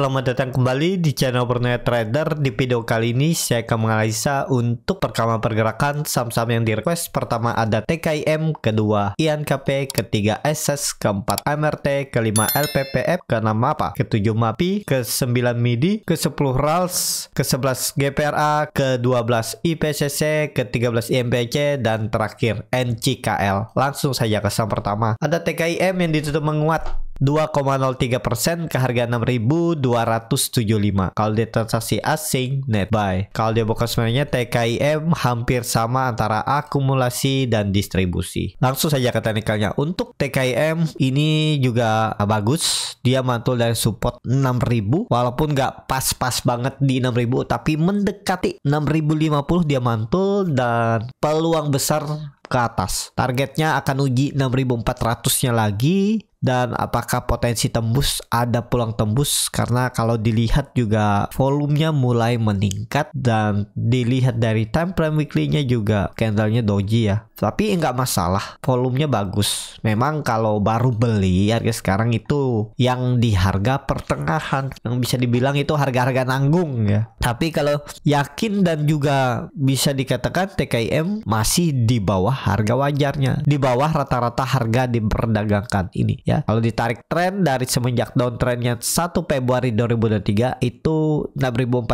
selamat datang kembali di channel Bernet Trader. Di video kali ini saya akan menganalisa untuk perkama pergerakan saham-saham yang direquest. Pertama ada TKIM, kedua INKP, ketiga SS, keempat MRT, kelima LPPF, keenam MAPA, ketujuh MAPI, ke kesembilan MIDI, ke kesepuluh RALS, ke sebelas GPRA, dua belas IPCC, ketiga-belas IMPC, dan terakhir NCKL. Langsung saja ke saham pertama. Ada TKIM yang ditutup menguat 2,03% ke harga 6.275. Kalau dia transaksi asing net buy. Kalau dia bukan sebenarnya TKIM hampir sama antara akumulasi dan distribusi. Langsung saja ke teknikalnya. Untuk TKIM ini juga bagus. Dia mantul dari support 6.000 walaupun nggak pas-pas banget di 6.000 tapi mendekati 6.050 dia mantul dan peluang besar ke atas. Targetnya akan uji 6400-nya lagi dan apakah potensi tembus ada pulang tembus karena kalau dilihat juga volumenya mulai meningkat dan dilihat dari time frame weekly-nya juga candle-nya doji ya tapi nggak masalah volumenya bagus memang kalau baru beli harga sekarang itu yang di harga pertengahan yang bisa dibilang itu harga-harga nanggung ya tapi kalau yakin dan juga bisa dikatakan TKIM masih di bawah harga wajarnya di bawah rata-rata harga diperdagangkan ini ya. Kalau ditarik tren dari semenjak downtrendnya 1 Februari 2023 itu 6400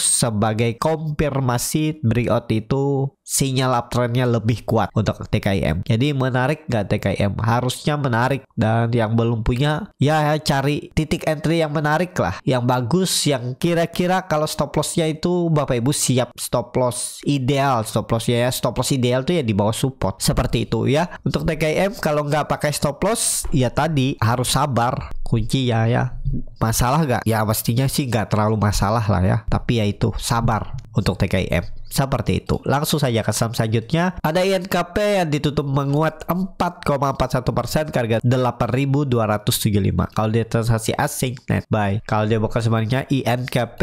sebagai konfirmasi breakout itu sinyal uptrendnya lebih kuat untuk TKIM. Jadi menarik nggak TKIM? Harusnya menarik dan yang belum punya ya cari titik entry yang menarik lah, yang bagus, yang kira-kira kalau stop lossnya itu bapak ibu siap stop loss ideal, stop lossnya ya stop loss ideal tuh ya di bawah support seperti itu ya. Untuk TKIM kalau nggak pakai stop loss ya tadi harus sabar kunci ya ya masalah nggak? Ya pastinya sih nggak terlalu masalah lah ya. Tapi ya itu sabar untuk TKIM. Seperti itu. Langsung saja ke saham selanjutnya. Ada INKP yang ditutup menguat 4,41% harga 8.275. Kalau dia transaksi asing net buy. Kalau dia bukan sebenarnya INKP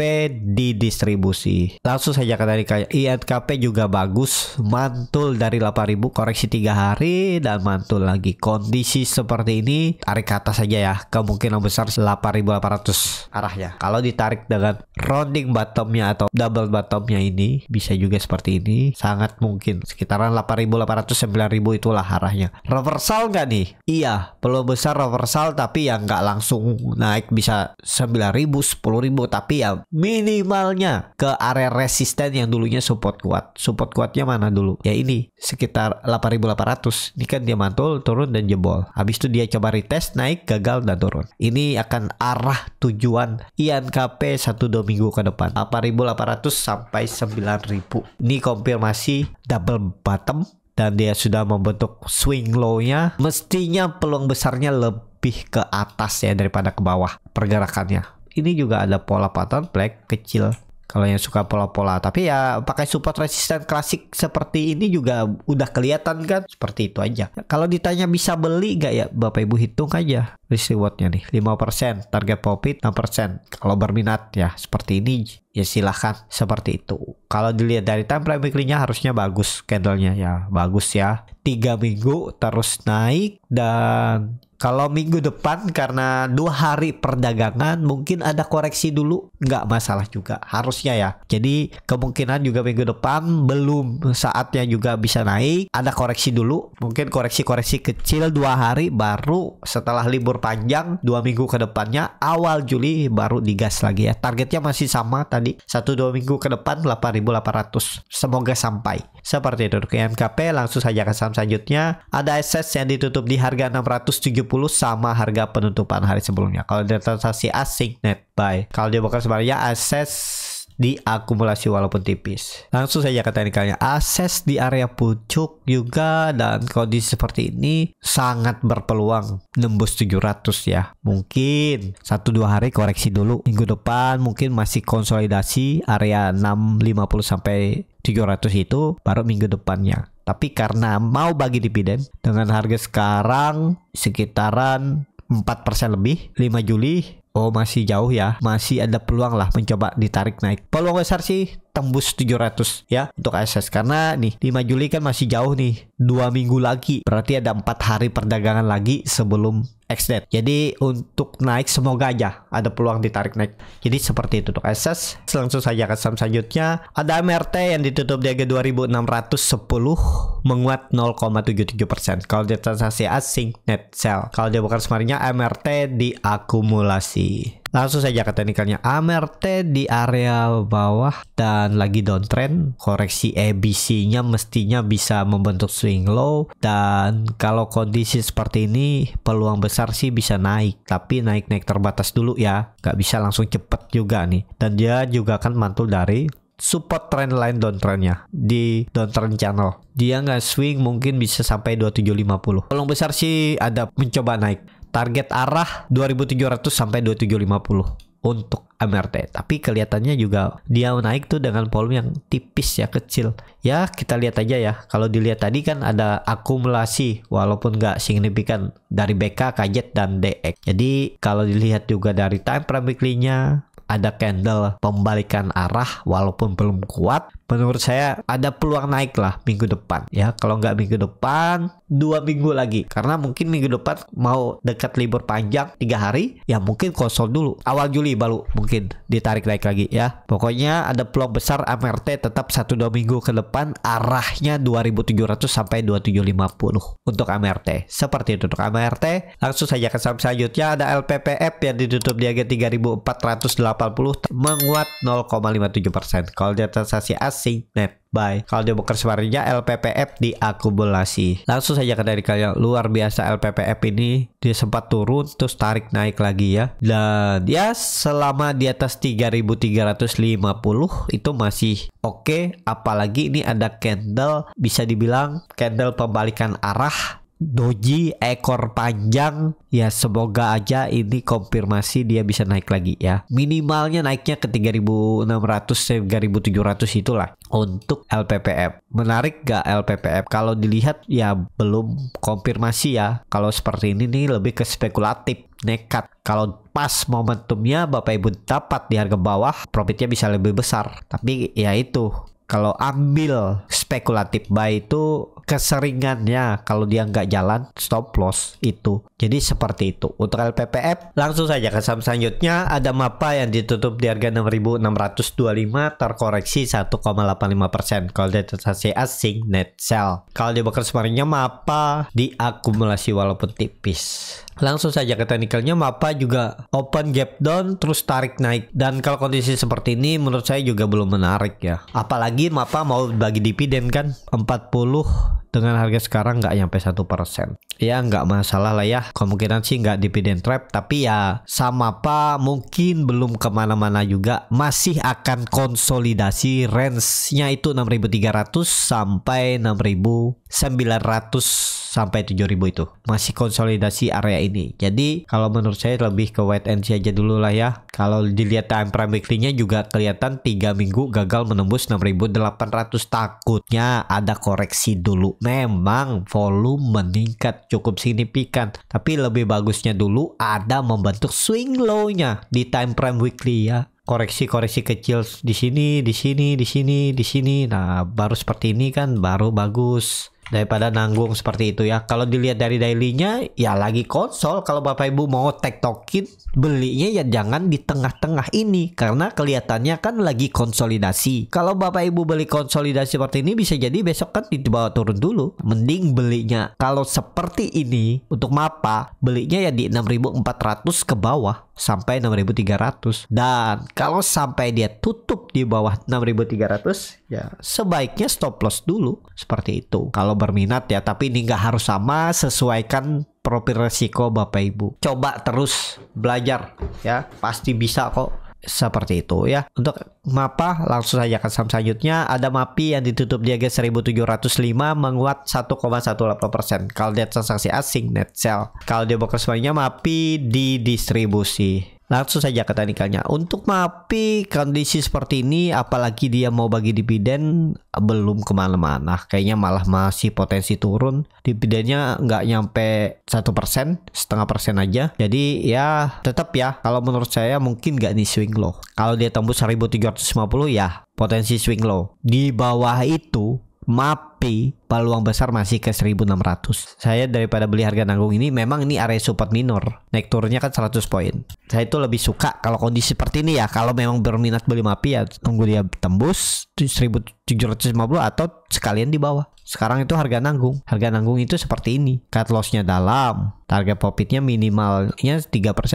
didistribusi. Langsung saja ke tadi kayak INKP juga bagus. Mantul dari 8.000 koreksi tiga hari dan mantul lagi. Kondisi seperti ini tarik ke atas saja ya. Kemungkinan besar 8.800 arahnya. Kalau ditarik dengan rounding bottomnya atau double bottomnya ini bisa juga seperti ini sangat mungkin sekitaran 8.800 9.000 itulah arahnya reversal nggak nih iya peluang besar reversal tapi ya nggak langsung naik bisa 9.000 10.000 tapi ya minimalnya ke area resisten yang dulunya support kuat support kuatnya mana dulu ya ini sekitar 8.800 ini kan dia mantul turun dan jebol habis itu dia coba retest naik gagal dan turun ini akan arah tujuan INKP satu dua minggu ke depan 8.800 sampai 9.000 mampu. Ini konfirmasi double bottom dan dia sudah membentuk swing low-nya. Mestinya peluang besarnya lebih ke atas ya daripada ke bawah pergerakannya. Ini juga ada pola pattern black kecil kalau yang suka pola-pola tapi ya pakai support resisten klasik seperti ini juga udah kelihatan kan seperti itu aja kalau ditanya bisa beli gak ya bapak ibu hitung aja risk rewardnya nih 5% target profit 6% kalau berminat ya seperti ini ya silahkan seperti itu kalau dilihat dari time frame weekly-nya harusnya bagus candlenya ya bagus ya tiga minggu terus naik dan kalau minggu depan karena dua hari perdagangan mungkin ada koreksi dulu nggak masalah juga harusnya ya. Jadi kemungkinan juga minggu depan belum saatnya juga bisa naik. Ada koreksi dulu mungkin koreksi-koreksi kecil dua hari baru setelah libur panjang dua minggu ke depannya awal Juli baru digas lagi ya. Targetnya masih sama tadi satu dua minggu ke depan 8.800 semoga sampai seperti itu. KMKP langsung saja ke saham selanjutnya ada SS yang ditutup di harga 670 sama harga penutupan hari sebelumnya. Kalau dia transaksi asing net buy, kalau dia bukan sebenarnya ases diakumulasi walaupun tipis. Langsung saja ke teknikalnya. Akses di area pucuk juga dan kondisi seperti ini sangat berpeluang nembus 700 ya. Mungkin 1-2 hari koreksi dulu. Minggu depan mungkin masih konsolidasi area 650 sampai 700 itu baru minggu depannya. Tapi karena mau bagi dividen dengan harga sekarang sekitaran 4% lebih 5 Juli Oh masih jauh ya, masih ada peluang lah mencoba ditarik naik. Peluang besar sih tembus 700 ya untuk SS karena nih 5 Juli kan masih jauh nih, dua minggu lagi. Berarti ada empat hari perdagangan lagi sebelum XDET. Jadi untuk naik semoga aja ada peluang ditarik naik. Jadi seperti itu untuk SS. Langsung saja ke saham selanjutnya. Ada MRT yang ditutup di harga 2610 menguat 0,77%. Kalau dia transaksi asing net sell. Kalau dia bukan semarinya MRT diakumulasi. Langsung saja ke teknikalnya. AMRT di area bawah dan lagi downtrend. Koreksi ABC-nya mestinya bisa membentuk swing low. Dan kalau kondisi seperti ini, peluang besar sih bisa naik. Tapi naik-naik terbatas dulu ya. Gak bisa langsung cepet juga nih. Dan dia juga akan mantul dari support trend line downtrendnya di downtrend channel. Dia nggak swing mungkin bisa sampai 2750. Peluang besar sih ada mencoba naik target arah 2700 sampai 2750 untuk MRT tapi kelihatannya juga dia naik tuh dengan volume yang tipis ya kecil ya kita lihat aja ya kalau dilihat tadi kan ada akumulasi walaupun nggak signifikan dari BK KJ, dan DX jadi kalau dilihat juga dari time frame weekly nya ada candle pembalikan arah walaupun belum kuat menurut saya ada peluang naik lah minggu depan ya kalau nggak minggu depan dua minggu lagi karena mungkin minggu depan mau dekat libur panjang tiga hari ya mungkin kosong dulu awal Juli baru mungkin ditarik naik lagi ya pokoknya ada peluang besar MRT tetap satu dua minggu ke depan arahnya 2700 sampai 2750 untuk MRT seperti itu untuk MRT langsung saja ke saham selanjutnya ada LPPF yang ditutup di harga 3480 menguat 0,57 persen kalau di atas as akumulasi net buy. Kalau dia bekerja sebenarnya LPPF diakumulasi. Langsung saja ke dari kalian luar biasa LPPF ini dia sempat turun terus tarik naik lagi ya. Dan ya selama di atas 3350 itu masih oke okay. apalagi ini ada candle bisa dibilang candle pembalikan arah Doji ekor panjang ya semoga aja ini konfirmasi dia bisa naik lagi ya minimalnya naiknya ke 3600 3700 eh, itulah untuk LPPF menarik gak LPPF kalau dilihat ya belum konfirmasi ya kalau seperti ini nih lebih ke spekulatif nekat kalau pas momentumnya Bapak Ibu dapat di harga bawah profitnya bisa lebih besar tapi ya itu kalau ambil spekulatif buy itu keseringannya kalau dia nggak jalan stop loss itu. Jadi seperti itu. Untuk LPPF langsung saja ke saham selanjutnya ada MAPA yang ditutup di harga 6.625 terkoreksi 1,85% kalau investasi asing net sell. Kalau di broker semarinya MAPA diakumulasi walaupun tipis. Langsung saja ke teknikalnya MAPA juga open gap down terus tarik naik dan kalau kondisi seperti ini menurut saya juga belum menarik ya. Apalagi MAPA mau bagi dividen kan 40 dengan harga sekarang nggak nyampe satu persen ya nggak masalah lah ya kemungkinan sih nggak dividend trap tapi ya sama apa mungkin belum kemana-mana juga masih akan konsolidasi range-nya itu 6300 sampai 6900 sampai 7000 itu masih konsolidasi area ini jadi kalau menurut saya lebih ke wait and see aja dulu lah ya kalau dilihat time frame weekly-nya juga kelihatan tiga minggu gagal menembus 6800 takutnya ada koreksi dulu memang volume meningkat cukup signifikan tapi lebih bagusnya dulu ada membentuk swing low-nya di time frame weekly ya koreksi-koreksi kecil di sini, di sini, di sini, di sini. Nah, baru seperti ini kan baru bagus daripada nanggung seperti itu ya. Kalau dilihat dari dailynya ya lagi konsol. Kalau bapak ibu mau tektokin belinya ya jangan di tengah-tengah ini karena kelihatannya kan lagi konsolidasi. Kalau bapak ibu beli konsolidasi seperti ini bisa jadi besok kan dibawa turun dulu. Mending belinya kalau seperti ini untuk mapa belinya ya di 6.400 ke bawah sampai 6.300 dan kalau sampai dia tutup di bawah 6.300 ya sebaiknya stop loss dulu seperti itu. Kalau berminat ya, tapi ini nggak harus sama, sesuaikan profil resiko Bapak Ibu. Coba terus belajar ya, pasti bisa kok seperti itu ya. Untuk MAPA langsung saja ke saham selanjutnya ada MAPI yang ditutup di harga 1705 menguat 1,18%. Kalau dia transaksi asing net sell. Kalau dia bokeh semuanya MAPI di distribusi Langsung saja ke teknikalnya. Untuk MAPI kondisi seperti ini apalagi dia mau bagi dividen belum kemana-mana. Nah, kayaknya malah masih potensi turun. Dividennya nggak nyampe satu persen, setengah persen aja. Jadi ya tetap ya kalau menurut saya mungkin nggak nih swing low. Kalau dia tembus 1350 ya potensi swing low. Di bawah itu MAPI peluang besar masih ke 1600. Saya daripada beli harga nanggung ini memang ini area support minor. Naik turunnya kan 100 poin. Saya itu lebih suka kalau kondisi seperti ini ya. Kalau memang berminat beli MAPI ya tunggu dia tembus 1750 atau sekalian di bawah. Sekarang itu harga nanggung. Harga nanggung itu seperti ini. Cut lossnya dalam. Target profitnya minimalnya 3%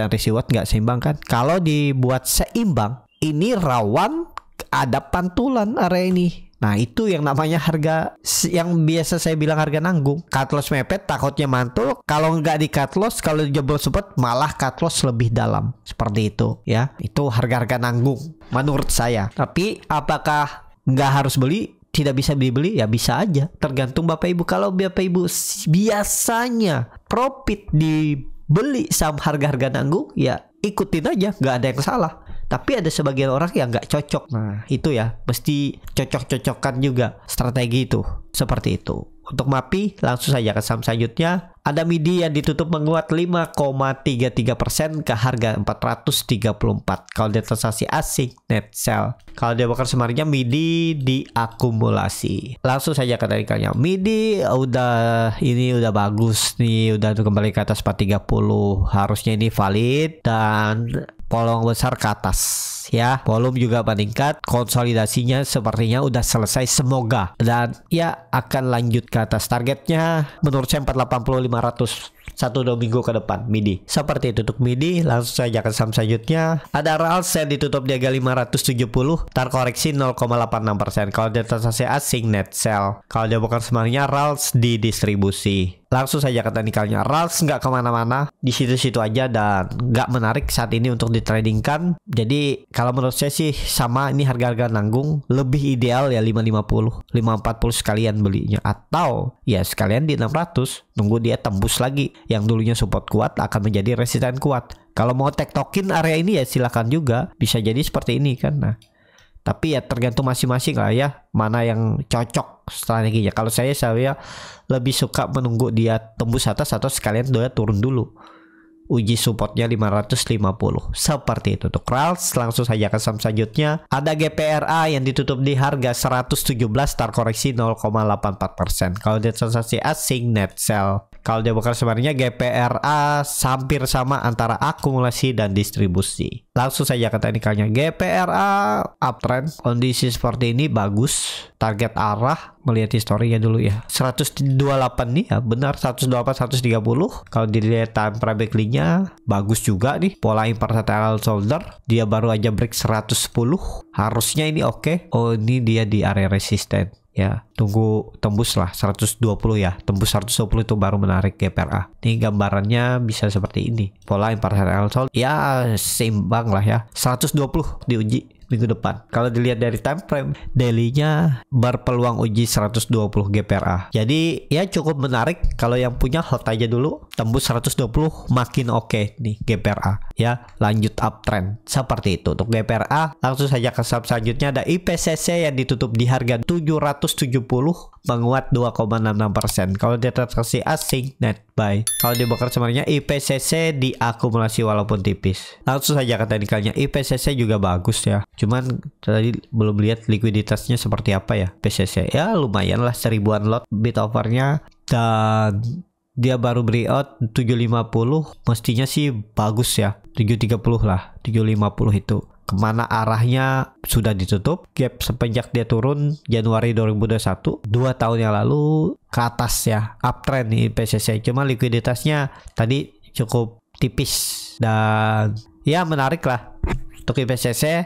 reward nggak seimbang kan. Kalau dibuat seimbang ini rawan ada pantulan area ini Nah itu yang namanya harga yang biasa saya bilang harga nanggung. Cut loss mepet takutnya mantul. Kalau nggak di cut loss, kalau jebol sempat malah cut loss lebih dalam. Seperti itu ya. Itu harga-harga nanggung menurut saya. Tapi apakah nggak harus beli? Tidak bisa beli beli ya bisa aja. Tergantung bapak ibu. Kalau bapak ibu biasanya profit dibeli saham harga-harga nanggung ya ikutin aja nggak ada yang salah tapi ada sebagian orang yang nggak cocok nah itu ya mesti cocok cocokkan juga strategi itu seperti itu untuk MAPI langsung saja ke saham selanjutnya ada MIDI yang ditutup menguat 5,33% ke harga 434 kalau dia transaksi asing net sell kalau dia bakar semarinya MIDI diakumulasi langsung saja ke tarikannya MIDI udah ini udah bagus nih udah kembali ke atas 430 harusnya ini valid dan polong besar ke atas ya volume juga meningkat konsolidasinya sepertinya udah selesai semoga dan ya akan lanjut ke atas targetnya menurut saya 480 500 satu dua minggu ke depan MIDI. Seperti itu untuk MIDI, langsung saja ke saham selanjutnya. Ada Ralsen ditutup di harga 570, tar koreksi 0,86%. Kalau di transaksi asing net sell. Kalau dia bukan sebenarnya Rals di distribusi langsung saja ke teknikalnya. Rals nggak kemana-mana, di situ-situ aja dan nggak menarik saat ini untuk ditradingkan. Jadi kalau menurut saya sih sama ini harga-harga nanggung, lebih ideal ya 550, 540 sekalian belinya atau ya sekalian di 600 nunggu dia tembus lagi yang dulunya support kuat akan menjadi resisten kuat. Kalau mau tektokin area ini ya silahkan juga bisa jadi seperti ini kan. Nah, tapi ya tergantung masing-masing lah ya mana yang cocok strateginya kalau saya saya lebih suka menunggu dia tembus atas atau sekalian dia turun dulu uji supportnya 550 seperti itu tuh Rals langsung saja ke saham selanjutnya ada GPRA yang ditutup di harga 117 tar koreksi 0,84% kalau dia sensasi asing net sell kalau dia bukan sebenarnya GPRA hampir sama antara akumulasi dan distribusi Langsung saja ke teknikalnya. GPRA uptrend. Kondisi seperti ini bagus. Target arah melihat historinya dulu ya. 128 nih ya, benar 128 130. Kalau dilihat time frame nya bagus juga nih. Pola impertile shoulder, dia baru aja break 110. Harusnya ini oke. Okay. Oh, ini dia di area resisten ya tunggu tembus lah 120 ya tembus 120 itu baru menarik GPRA ini gambarannya bisa seperti ini pola imparsial L ya seimbang lah ya 120 diuji minggu depan. Kalau dilihat dari time frame, daily berpeluang uji 120 GPRA. Jadi ya cukup menarik kalau yang punya hold aja dulu tembus 120 makin oke okay nih GPRA ya lanjut uptrend seperti itu untuk GPRA langsung saja ke saham selanjutnya ada IPCC yang ditutup di harga 770 menguat 2,66%. persen. Kalau di transaksi asing net buy. Kalau di broker sebenarnya IPCC diakumulasi walaupun tipis. Langsung saja ke teknikalnya IPCC juga bagus ya. Cuman tadi belum lihat likuiditasnya seperti apa ya IPCC. Ya lumayan lah seribuan lot bid overnya dan dia baru beri out 750 mestinya sih bagus ya 730 lah 750 itu kemana arahnya sudah ditutup. Gap sepanjang dia turun Januari 2021, dua tahun yang lalu ke atas ya, uptrend di PCC. Cuma likuiditasnya tadi cukup tipis dan ya menarik lah untuk IPCC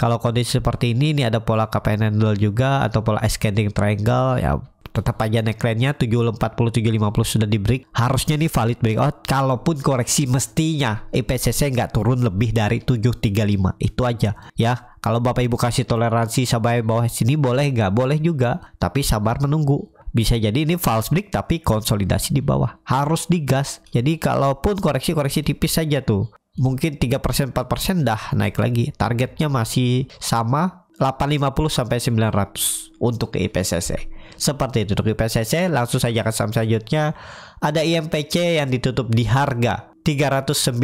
kalau kondisi seperti ini ini ada pola KPNN dual juga atau pola ascending triangle ya tetap aja neckline-nya 740 750 sudah di break harusnya nih valid breakout kalaupun koreksi mestinya IPCC nggak turun lebih dari 735 itu aja ya kalau bapak ibu kasih toleransi sampai bawah sini boleh nggak boleh juga tapi sabar menunggu bisa jadi ini false break tapi konsolidasi di bawah harus digas jadi kalaupun koreksi-koreksi tipis saja tuh mungkin 3% 4% dah naik lagi targetnya masih sama 850 sampai 900 untuk IPCC. Seperti itu untuk IPCC, langsung saja ke saham selanjutnya. Ada IMPC yang ditutup di harga 390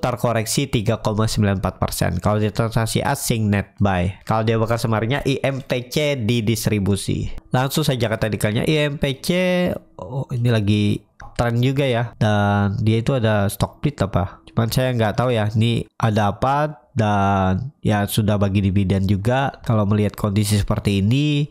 terkoreksi 3,94%. Kalau di transaksi asing net buy. Kalau dia bakal semarinya IMPC di distribusi. Langsung saja ke IMPC oh, ini lagi tren juga ya. Dan dia itu ada stock split apa? Cuman saya nggak tahu ya ini ada apa dan ya sudah bagi dividen juga kalau melihat kondisi seperti ini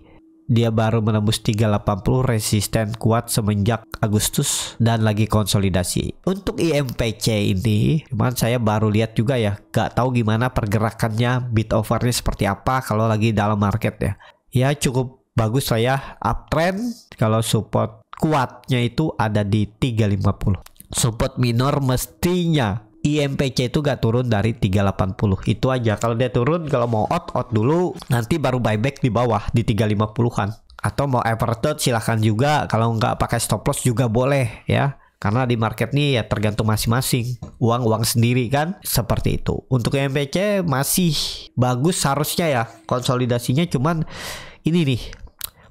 dia baru menembus 380 resisten kuat semenjak Agustus dan lagi konsolidasi. Untuk IMPC ini, cuman saya baru lihat juga ya, gak tahu gimana pergerakannya bit overnya seperti apa kalau lagi dalam market ya. Ya cukup bagus lah ya, uptrend kalau support kuatnya itu ada di 350. Support minor mestinya IMPC itu gak turun dari 380 itu aja kalau dia turun kalau mau out out dulu nanti baru buyback di bawah di 350-an atau mau evertot silahkan juga kalau nggak pakai stop loss juga boleh ya karena di market nih ya tergantung masing-masing uang-uang sendiri kan seperti itu untuk IMPC masih bagus seharusnya ya konsolidasinya cuman ini nih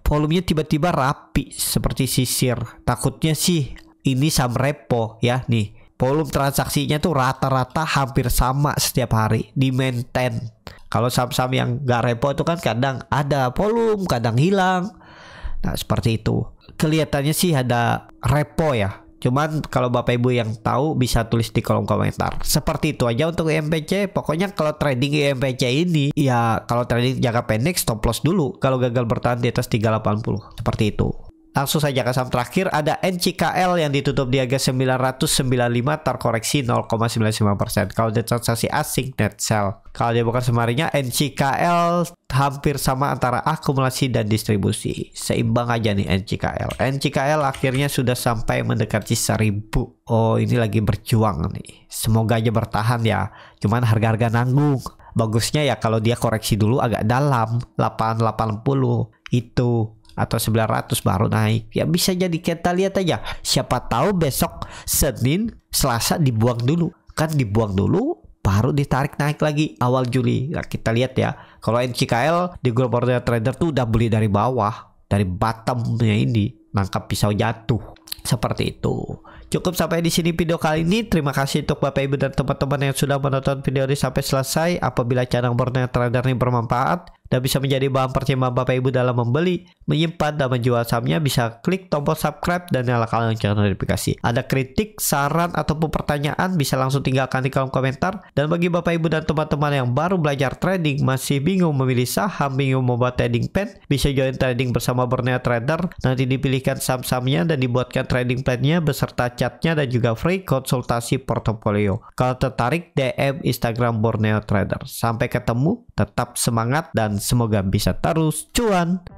volumenya tiba-tiba rapi seperti sisir takutnya sih ini sam repo ya nih volume transaksinya tuh rata-rata hampir sama setiap hari di maintain. Kalau saham-saham yang gak repot itu kan kadang ada volume, kadang hilang. Nah seperti itu. Kelihatannya sih ada repo ya. Cuman kalau Bapak Ibu yang tahu bisa tulis di kolom komentar. Seperti itu aja untuk IMPC. E Pokoknya kalau trading IMPC e ini ya kalau trading jangka pendek stop loss dulu kalau gagal bertahan di atas 380. Seperti itu. Langsung saja ke saham terakhir ada NCKL yang ditutup di harga 995 terkoreksi 0,95%. Kalau dia transaksi asing net sell. Kalau dia bukan semarinya NCKL hampir sama antara akumulasi dan distribusi. Seimbang aja nih NCKL. NCKL akhirnya sudah sampai mendekati 1000. Oh, ini lagi berjuang nih. Semoga aja bertahan ya. Cuman harga-harga nanggung. Bagusnya ya kalau dia koreksi dulu agak dalam 880 itu atau 900 baru naik ya bisa jadi kita lihat aja siapa tahu besok Senin Selasa dibuang dulu kan dibuang dulu baru ditarik naik lagi awal Juli. Nah, kita lihat ya. Kalau NCKL di grup order trader tuh udah beli dari bawah, dari bottomnya ini, nangkap pisau jatuh. Seperti itu. Cukup sampai di sini video kali ini. Terima kasih untuk Bapak Ibu dan teman-teman yang sudah menonton video ini sampai selesai. Apabila channel Borneo Trader ini bermanfaat, dan bisa menjadi bahan pertimbangan Bapak Ibu dalam membeli, menyimpan, dan menjual sahamnya, bisa klik tombol subscribe dan nyalakan lonceng notifikasi. Ada kritik, saran, ataupun pertanyaan bisa langsung tinggalkan di kolom komentar. Dan bagi Bapak Ibu dan teman-teman yang baru belajar trading, masih bingung memilih saham, bingung membuat trading plan, bisa join trading bersama Borneo Trader. Nanti dipilihkan saham-sahamnya dan dibuatkan trading plannya beserta chatnya dan juga free konsultasi portofolio. Kalau tertarik, DM Instagram Borneo Trader. Sampai ketemu, tetap semangat dan semoga bisa terus cuan.